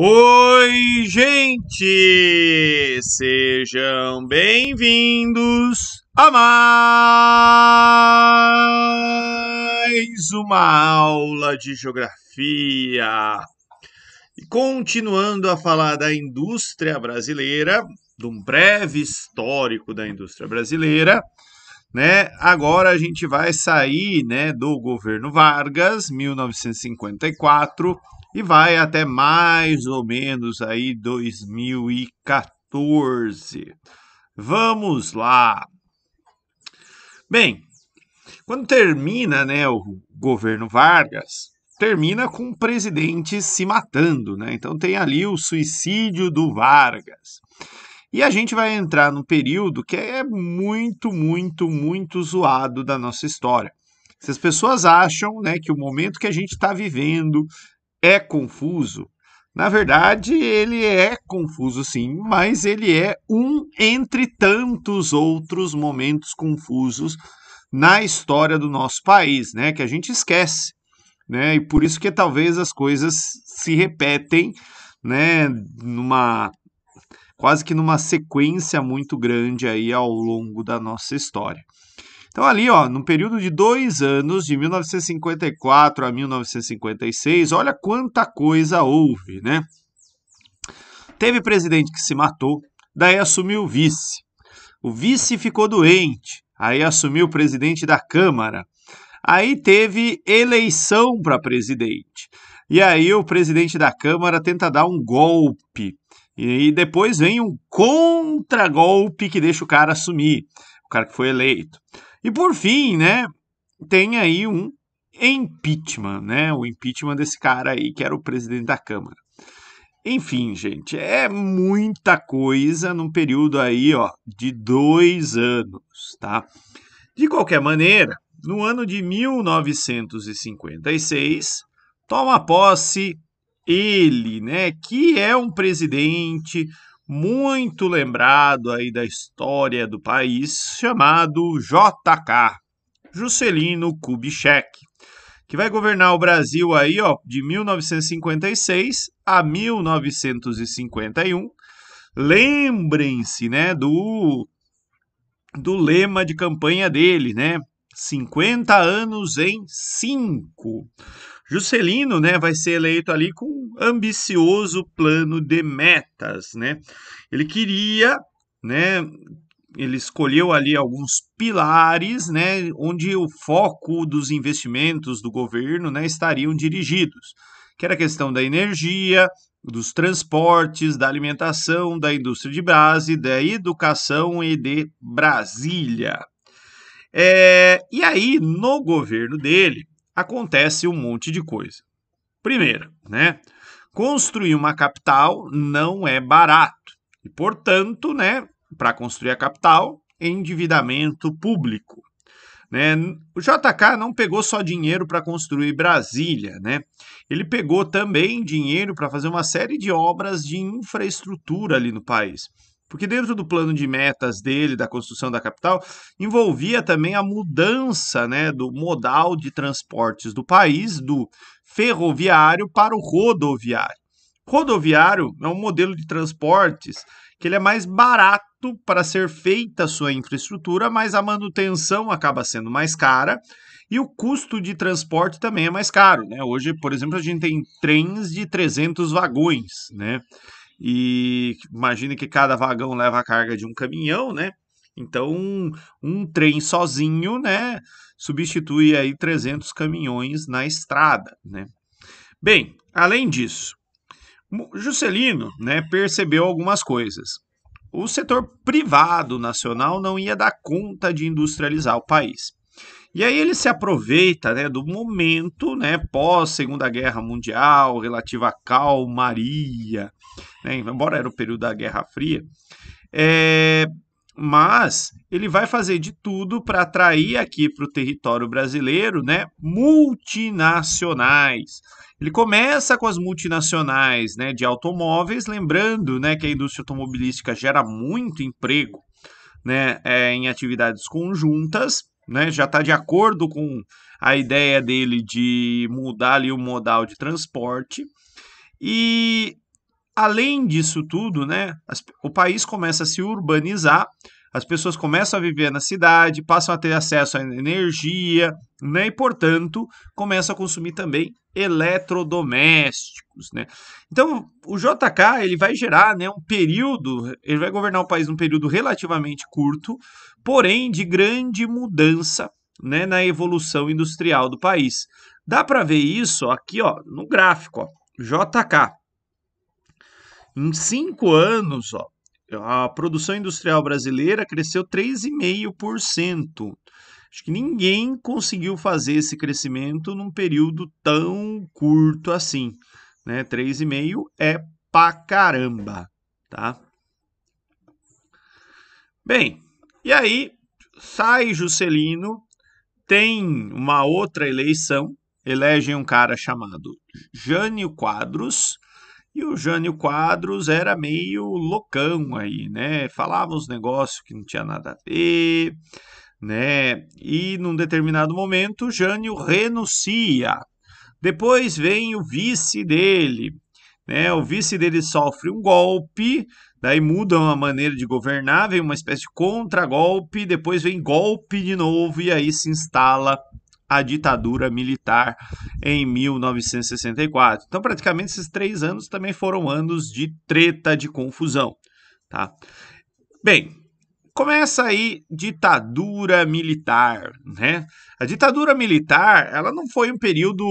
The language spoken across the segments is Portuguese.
Oi, gente! Sejam bem-vindos a mais uma aula de geografia. continuando a falar da indústria brasileira, de um breve histórico da indústria brasileira, né? Agora a gente vai sair, né, do governo Vargas, 1954 e vai até mais ou menos aí 2014. Vamos lá. Bem, quando termina, né, o governo Vargas, termina com o presidente se matando, né? Então tem ali o suicídio do Vargas. E a gente vai entrar num período que é muito, muito, muito zoado da nossa história. Se as pessoas acham né, que o momento que a gente está vivendo é confuso. Na verdade, ele é confuso sim, mas ele é um entre tantos outros momentos confusos na história do nosso país, né, que a gente esquece, né? E por isso que talvez as coisas se repetem, né, numa quase que numa sequência muito grande aí ao longo da nossa história. Então, ali, ó, num período de dois anos, de 1954 a 1956, olha quanta coisa houve, né? Teve presidente que se matou, daí assumiu o vice. O vice ficou doente, aí assumiu o presidente da Câmara. Aí teve eleição para presidente. E aí o presidente da Câmara tenta dar um golpe. E depois vem um contragolpe que deixa o cara assumir, o cara que foi eleito. E por fim, né, tem aí um impeachment, né? O impeachment desse cara aí que era o presidente da Câmara. Enfim, gente, é muita coisa num período aí, ó, de dois anos, tá? De qualquer maneira, no ano de 1956, toma posse ele, né, que é um presidente muito lembrado aí da história do país, chamado JK, Juscelino Kubitschek, que vai governar o Brasil aí, ó, de 1956 a 1951. Lembrem-se, né, do do lema de campanha dele, né? 50 anos em 5. Juscelino, né, vai ser eleito ali com um ambicioso plano de metas, né? Ele queria, né, ele escolheu ali alguns pilares, né, onde o foco dos investimentos do governo, né, estariam dirigidos, que era a questão da energia, dos transportes, da alimentação, da indústria de base, da educação e de Brasília. É, e aí, no governo dele, acontece um monte de coisa. Primeiro, né? Construir uma capital não é barato. E, portanto, né, para construir a capital, endividamento público. Né? O JK não pegou só dinheiro para construir Brasília, né? ele pegou também dinheiro para fazer uma série de obras de infraestrutura ali no país. Porque dentro do plano de metas dele, da construção da capital, envolvia também a mudança né, do modal de transportes do país, do ferroviário para o rodoviário. Rodoviário é um modelo de transportes que ele é mais barato para ser feita a sua infraestrutura, mas a manutenção acaba sendo mais cara e o custo de transporte também é mais caro. Né? Hoje, por exemplo, a gente tem trens de 300 vagões, né? e imagine que cada vagão leva a carga de um caminhão, né? Então, um, um trem sozinho, né, substitui aí 300 caminhões na estrada, né? Bem, além disso, Juscelino, né, percebeu algumas coisas. O setor privado nacional não ia dar conta de industrializar o país. E aí ele se aproveita né, do momento né, pós Segunda Guerra Mundial, relativa à calmaria, né, embora era o período da Guerra Fria, é, mas ele vai fazer de tudo para atrair aqui para o território brasileiro né, multinacionais. Ele começa com as multinacionais né, de automóveis, lembrando né, que a indústria automobilística gera muito emprego né, é, em atividades conjuntas né? Já está de acordo com a ideia dele de mudar ali o modal de transporte. E além disso tudo, né, o país começa a se urbanizar as pessoas começam a viver na cidade, passam a ter acesso à energia, né? E, portanto, começam a consumir também eletrodomésticos, né? Então, o JK, ele vai gerar, né, um período, ele vai governar o país num período relativamente curto, porém de grande mudança, né, na evolução industrial do país. Dá para ver isso aqui, ó, no gráfico, ó, JK. Em cinco anos, ó, a produção industrial brasileira cresceu 3,5%. Acho que ninguém conseguiu fazer esse crescimento num período tão curto assim. Né? 3,5% é pra caramba, tá? Bem, e aí sai Juscelino, tem uma outra eleição, elegem um cara chamado Jânio Quadros, e o Jânio Quadros era meio loucão aí, né? Falava uns negócios que não tinha nada a ver, né? E num determinado momento, Jânio renuncia. Depois vem o vice dele, né? O vice dele sofre um golpe, daí mudam a maneira de governar, vem uma espécie de contragolpe, depois vem golpe de novo e aí se instala a ditadura militar em 1964. Então, praticamente esses três anos também foram anos de treta, de confusão, tá? Bem, começa aí ditadura militar, né? A ditadura militar, ela não foi um período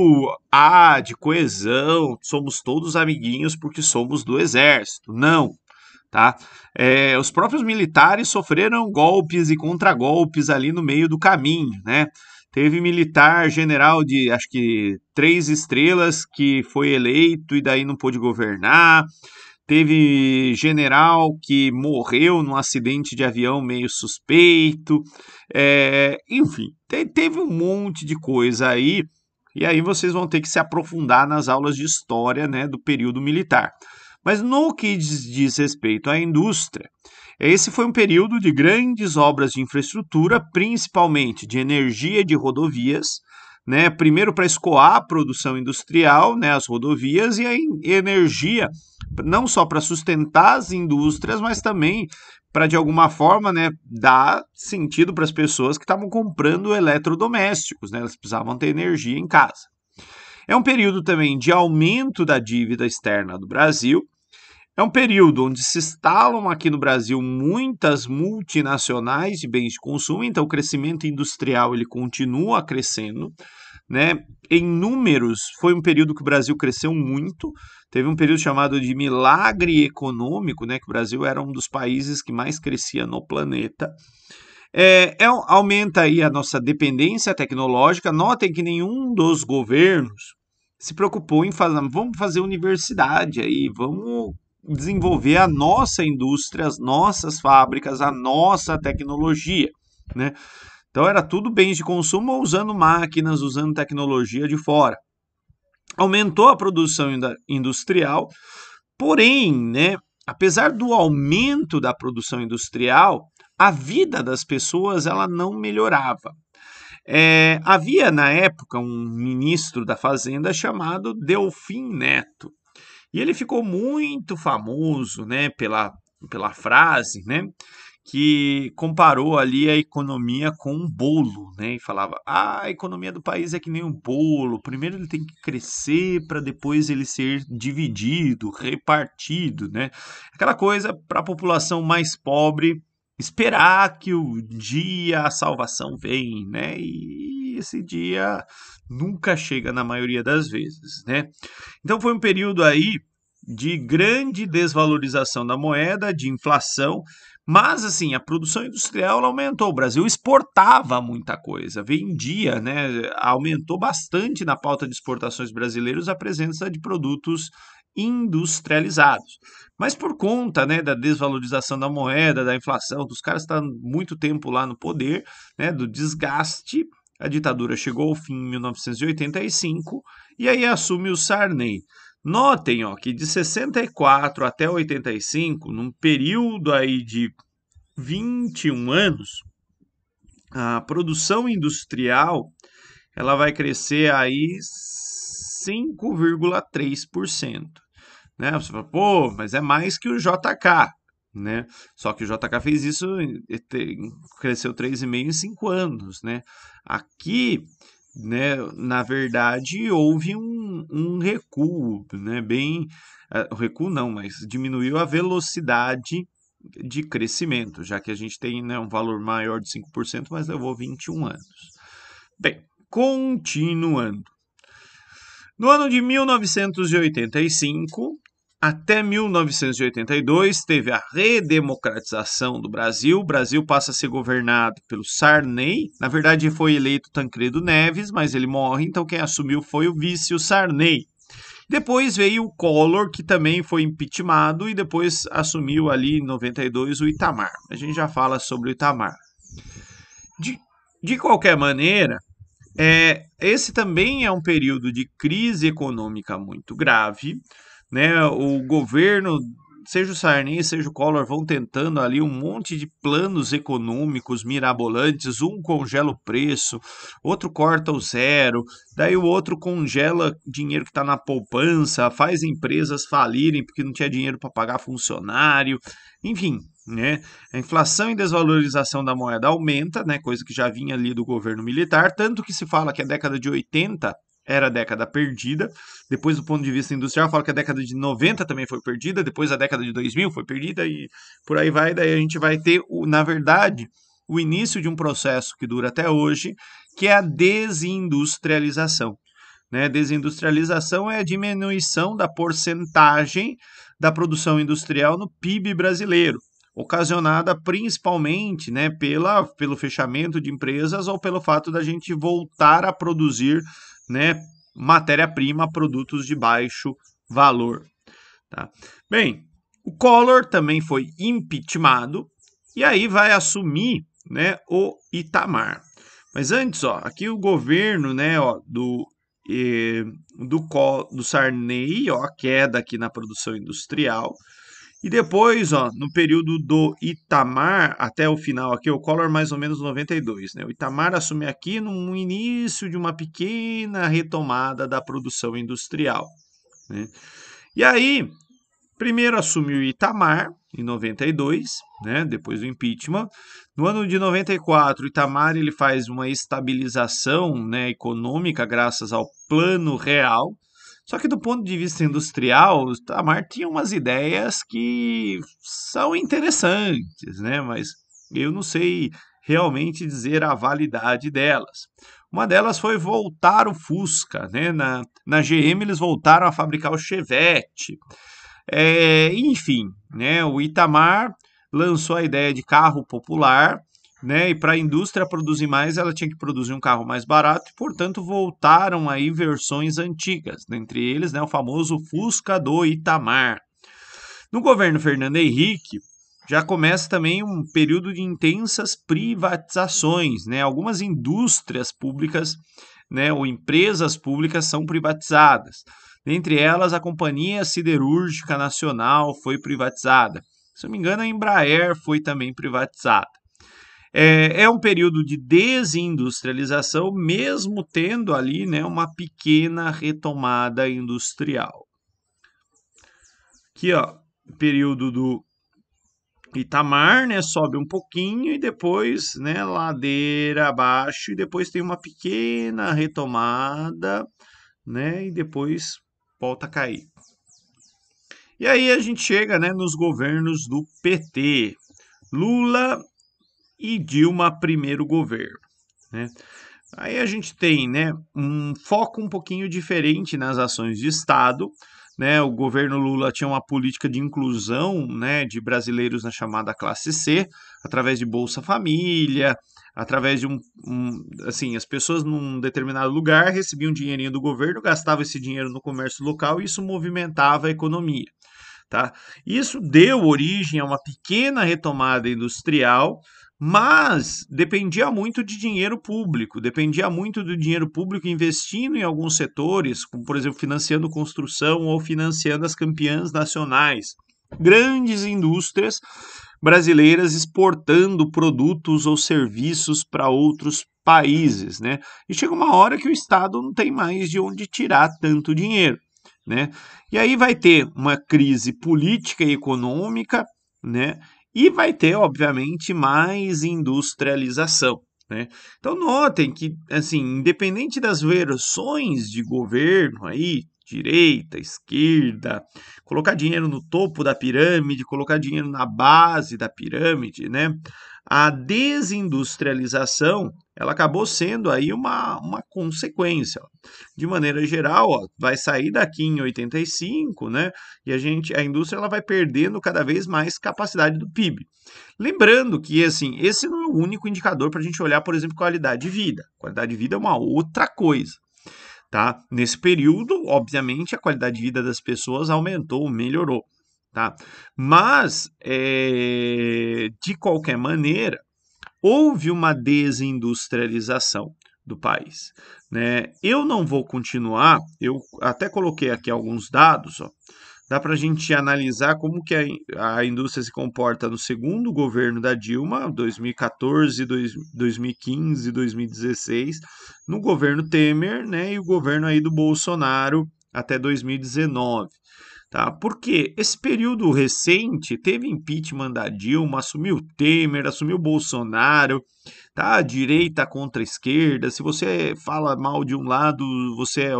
ah, de coesão, somos todos amiguinhos porque somos do exército. Não, tá? É, os próprios militares sofreram golpes e contragolpes ali no meio do caminho, né? Teve militar, general de acho que três estrelas que foi eleito e daí não pôde governar. Teve general que morreu num acidente de avião meio suspeito. É, enfim, teve um monte de coisa aí. E aí vocês vão ter que se aprofundar nas aulas de história né, do período militar. Mas no que diz, diz respeito à indústria, esse foi um período de grandes obras de infraestrutura, principalmente de energia e de rodovias, né? Primeiro para escoar a produção industrial, né, as rodovias e a energia, não só para sustentar as indústrias, mas também para de alguma forma, né, dar sentido para as pessoas que estavam comprando eletrodomésticos, né? Elas precisavam ter energia em casa. É um período também de aumento da dívida externa do Brasil, é um período onde se instalam aqui no Brasil muitas multinacionais de bens de consumo, então o crescimento industrial ele continua crescendo, né? Em números, foi um período que o Brasil cresceu muito. Teve um período chamado de milagre econômico, né? Que o Brasil era um dos países que mais crescia no planeta. É, é, aumenta aí a nossa dependência tecnológica. Notem que nenhum dos governos se preocupou em fazer, vamos fazer universidade aí, vamos desenvolver a nossa indústria, as nossas fábricas, a nossa tecnologia, né? Então era tudo bens de consumo usando máquinas, usando tecnologia de fora. Aumentou a produção industrial, porém, né, apesar do aumento da produção industrial, a vida das pessoas ela não melhorava. É, havia na época um ministro da Fazenda chamado Delfim Neto. E ele ficou muito famoso, né, pela, pela frase, né, que comparou ali a economia com um bolo, né, e falava: ah, "A economia do país é que nem um bolo, primeiro ele tem que crescer para depois ele ser dividido, repartido, né? Aquela coisa para a população mais pobre esperar que o dia a salvação vem, né? E esse dia nunca chega na maioria das vezes, né? Então foi um período aí de grande desvalorização da moeda, de inflação, mas assim, a produção industrial aumentou. O Brasil exportava muita coisa, vendia, né? Aumentou bastante na pauta de exportações brasileiras a presença de produtos industrializados. Mas por conta né, da desvalorização da moeda, da inflação, dos caras que tá muito tempo lá no poder, né, do desgaste, a ditadura chegou ao fim em 1985 e aí assume o Sarney. Notem ó, que de 64 até 85, num período aí de 21 anos, a produção industrial ela vai crescer aí 5,3%. Né? Você fala, pô, mas é mais que o JK né? Só que o JK fez isso, cresceu 3,5 em 5 anos, né? Aqui, né, na verdade, houve um, um recuo, né? Bem, uh, recuo não, mas diminuiu a velocidade de crescimento, já que a gente tem né, um valor maior de 5%, mas levou 21 anos. Bem, continuando. No ano de 1985, até 1982 teve a redemocratização do Brasil. O Brasil passa a ser governado pelo Sarney. Na verdade, foi eleito Tancredo Neves, mas ele morre, então quem assumiu foi o vice, o Sarney. Depois veio o Collor, que também foi impeachmentado e depois assumiu ali em 92 o Itamar. A gente já fala sobre o Itamar. De, de qualquer maneira, é, esse também é um período de crise econômica muito grave né? O governo seja o Sarney, seja o Collor, vão tentando ali um monte de planos econômicos mirabolantes. Um congela o preço, outro corta o zero, daí o outro congela dinheiro que está na poupança, faz empresas falirem porque não tinha dinheiro para pagar funcionário. Enfim, né? A inflação e desvalorização da moeda aumenta, né? Coisa que já vinha ali do governo militar, tanto que se fala que a década de 80 era a década perdida. Depois, do ponto de vista industrial, eu falo que a década de 90 também foi perdida, depois a década de 2000 foi perdida e por aí vai. Daí a gente vai ter, na verdade, o início de um processo que dura até hoje, que é a desindustrialização. Né? Desindustrialização é a diminuição da porcentagem da produção industrial no PIB brasileiro ocasionada principalmente né, pela, pelo fechamento de empresas ou pelo fato da gente voltar a produzir né, matéria-prima, produtos de baixo valor. Tá? Bem, o Collor também foi impeachmentado e aí vai assumir né, o Itamar. Mas antes, ó, aqui o governo né, ó, do, eh, do, do Sarney, ó, a queda aqui na produção industrial, e depois, ó, no período do Itamar, até o final aqui, o Collor mais ou menos 92, né? O Itamar assume aqui no início de uma pequena retomada da produção industrial, né? E aí, primeiro assumiu Itamar em 92, né, depois do impeachment. No ano de 94, Itamar ele faz uma estabilização, né, econômica graças ao Plano Real, só que do ponto de vista industrial, o Tamar tinha umas ideias que são interessantes, né? Mas eu não sei realmente dizer a validade delas. Uma delas foi voltar o Fusca, né? Na, na GM eles voltaram a fabricar o Chevette. É, enfim, né? O Itamar lançou a ideia de carro popular né? E para a indústria produzir mais, ela tinha que produzir um carro mais barato, e, portanto, voltaram aí versões antigas, dentre eles, né, o famoso Fusca do Itamar. No governo Fernando Henrique, já começa também um período de intensas privatizações, né? Algumas indústrias públicas, né, ou empresas públicas são privatizadas. Dentre elas, a Companhia Siderúrgica Nacional foi privatizada. Se não me engano, a Embraer foi também privatizada. É, é um período de desindustrialização, mesmo tendo ali né, uma pequena retomada industrial. Aqui, ó, período do Itamar, né, sobe um pouquinho e depois, né, ladeira abaixo e depois tem uma pequena retomada, né, e depois volta a cair. E aí a gente chega, né, nos governos do PT. Lula e Dilma primeiro governo. Né? Aí a gente tem né, um foco um pouquinho diferente nas ações de Estado. Né, o governo Lula tinha uma política de inclusão né, de brasileiros na chamada classe C, através de Bolsa Família, através de um, um, assim, as pessoas num determinado lugar recebiam dinheirinho do governo, gastavam esse dinheiro no comércio local e isso movimentava a economia. Tá? Isso deu origem a uma pequena retomada industrial, mas dependia muito de dinheiro público, dependia muito do dinheiro público investindo em alguns setores, como por exemplo financiando construção ou financiando as campeãs nacionais. Grandes indústrias brasileiras exportando produtos ou serviços para outros países, né? E chega uma hora que o Estado não tem mais de onde tirar tanto dinheiro, né? E aí vai ter uma crise política e econômica, né? E vai ter, obviamente, mais industrialização. Né? Então notem que, assim, independente das versões de governo aí, direita, esquerda, colocar dinheiro no topo da pirâmide, colocar dinheiro na base da pirâmide, né? A desindustrialização ela acabou sendo aí uma, uma consequência. De maneira geral, ó, vai sair daqui em 85, né? E a gente, a indústria ela vai perdendo cada vez mais capacidade do PIB. Lembrando que assim, esse não é o único indicador para a gente olhar, por exemplo, qualidade de vida. Qualidade de vida é uma outra coisa. Tá? Nesse período, obviamente, a qualidade de vida das pessoas aumentou, melhorou. Tá? Mas, é, de qualquer maneira, houve uma desindustrialização do país. Né? Eu não vou continuar, eu até coloquei aqui alguns dados, ó. dá para a gente analisar como que a, a indústria se comporta no segundo governo da Dilma, 2014, dois, 2015, 2016, no governo Temer né? e o governo aí do Bolsonaro até 2019. Tá? Porque esse período recente teve impeachment da Dilma, assumiu Temer, assumiu Bolsonaro, tá? direita contra esquerda. Se você fala mal de um lado, você é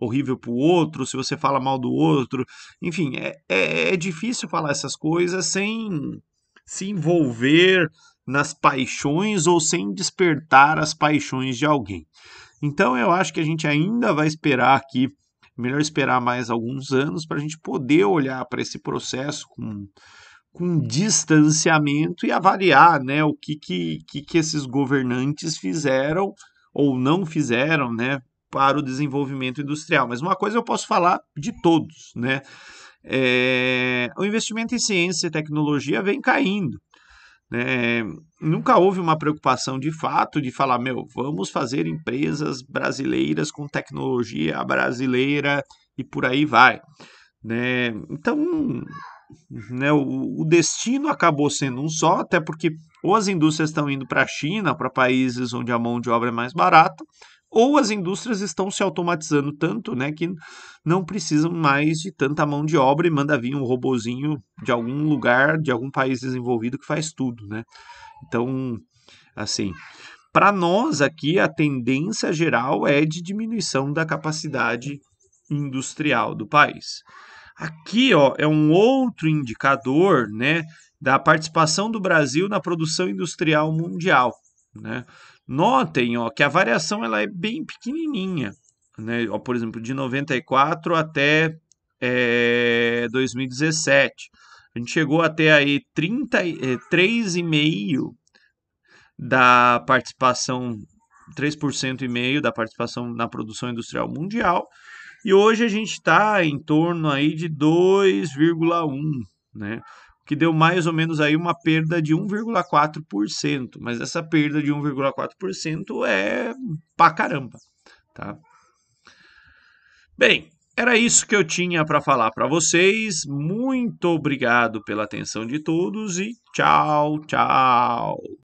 horrível para o outro, se você fala mal do outro. Enfim, é, é, é difícil falar essas coisas sem se envolver nas paixões ou sem despertar as paixões de alguém. Então eu acho que a gente ainda vai esperar aqui melhor esperar mais alguns anos para a gente poder olhar para esse processo com, com distanciamento e avaliar né, o que, que, que, que esses governantes fizeram ou não fizeram né, para o desenvolvimento industrial. Mas uma coisa eu posso falar de todos, né? É, o investimento em ciência e tecnologia vem caindo. É, nunca houve uma preocupação de fato de falar, meu, vamos fazer empresas brasileiras com tecnologia brasileira e por aí vai. Né? Então, né, o, o destino acabou sendo um só, até porque ou as indústrias estão indo para a China, para países onde a mão de obra é mais barata, ou as indústrias estão se automatizando tanto, né, que não precisam mais de tanta mão de obra e manda vir um robozinho de algum lugar, de algum país desenvolvido que faz tudo, né? Então, assim, para nós aqui a tendência geral é de diminuição da capacidade industrial do país. Aqui, ó, é um outro indicador, né, da participação do Brasil na produção industrial mundial, né? Notem ó, que a variação ela é bem pequenininha. Né? Ó, por exemplo, de 94 até é, 2017. A gente chegou até aí 3,5% é, da participação, 3,5% da participação na produção industrial mundial. E hoje a gente está em torno aí de 2,1%. Né? que deu mais ou menos aí uma perda de 1,4%, mas essa perda de 1,4% é pra caramba, tá? Bem, era isso que eu tinha para falar para vocês. Muito obrigado pela atenção de todos e tchau, tchau.